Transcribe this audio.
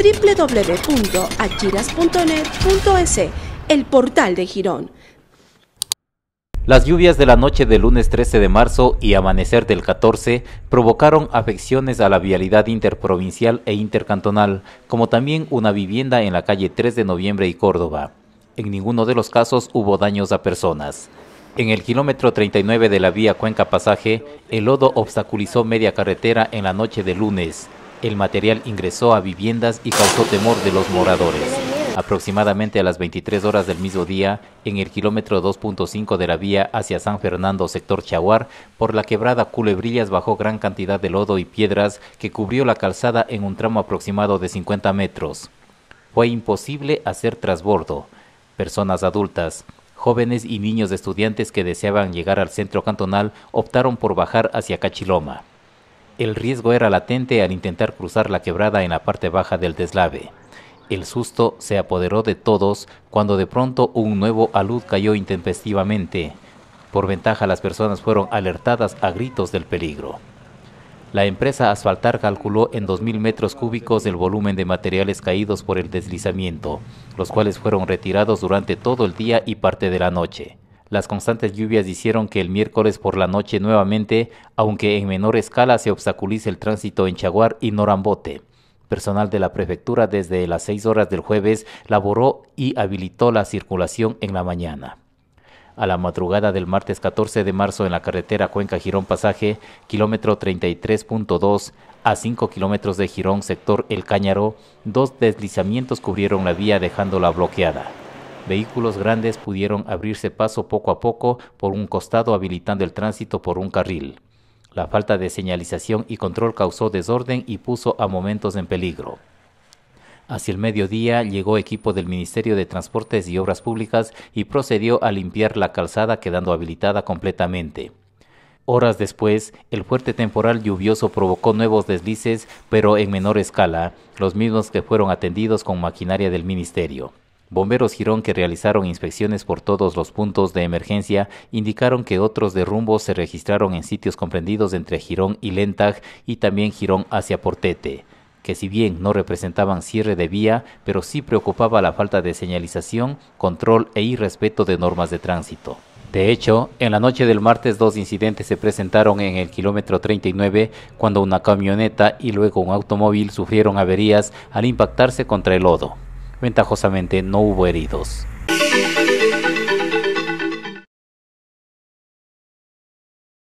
www.achiras.net.es, el portal de Girón. Las lluvias de la noche del lunes 13 de marzo y amanecer del 14 provocaron afecciones a la vialidad interprovincial e intercantonal, como también una vivienda en la calle 3 de noviembre y Córdoba. En ninguno de los casos hubo daños a personas. En el kilómetro 39 de la vía Cuenca Pasaje, el lodo obstaculizó media carretera en la noche de lunes. El material ingresó a viviendas y causó temor de los moradores. Aproximadamente a las 23 horas del mismo día, en el kilómetro 2.5 de la vía hacia San Fernando, sector Chahuar, por la quebrada Culebrillas bajó gran cantidad de lodo y piedras que cubrió la calzada en un tramo aproximado de 50 metros. Fue imposible hacer trasbordo. Personas adultas, jóvenes y niños estudiantes que deseaban llegar al centro cantonal optaron por bajar hacia Cachiloma. El riesgo era latente al intentar cruzar la quebrada en la parte baja del deslave. El susto se apoderó de todos cuando de pronto un nuevo alud cayó intempestivamente. Por ventaja las personas fueron alertadas a gritos del peligro. La empresa asfaltar calculó en 2.000 metros cúbicos el volumen de materiales caídos por el deslizamiento, los cuales fueron retirados durante todo el día y parte de la noche. Las constantes lluvias hicieron que el miércoles por la noche nuevamente, aunque en menor escala, se obstaculice el tránsito en Chaguar y Norambote. Personal de la prefectura desde las 6 horas del jueves laboró y habilitó la circulación en la mañana. A la madrugada del martes 14 de marzo en la carretera Cuenca Girón Pasaje, kilómetro 33.2 a 5 kilómetros de Girón, sector El Cáñaro, dos deslizamientos cubrieron la vía dejándola bloqueada. Vehículos grandes pudieron abrirse paso poco a poco por un costado habilitando el tránsito por un carril. La falta de señalización y control causó desorden y puso a momentos en peligro. Hacia el mediodía llegó equipo del Ministerio de Transportes y Obras Públicas y procedió a limpiar la calzada quedando habilitada completamente. Horas después, el fuerte temporal lluvioso provocó nuevos deslices, pero en menor escala, los mismos que fueron atendidos con maquinaria del Ministerio. Bomberos Girón que realizaron inspecciones por todos los puntos de emergencia indicaron que otros derrumbos se registraron en sitios comprendidos entre Girón y Lentag y también Girón hacia Portete que si bien no representaban cierre de vía, pero sí preocupaba la falta de señalización, control e irrespeto de normas de tránsito. De hecho, en la noche del martes dos incidentes se presentaron en el kilómetro 39 cuando una camioneta y luego un automóvil sufrieron averías al impactarse contra el lodo. Ventajosamente no hubo heridos.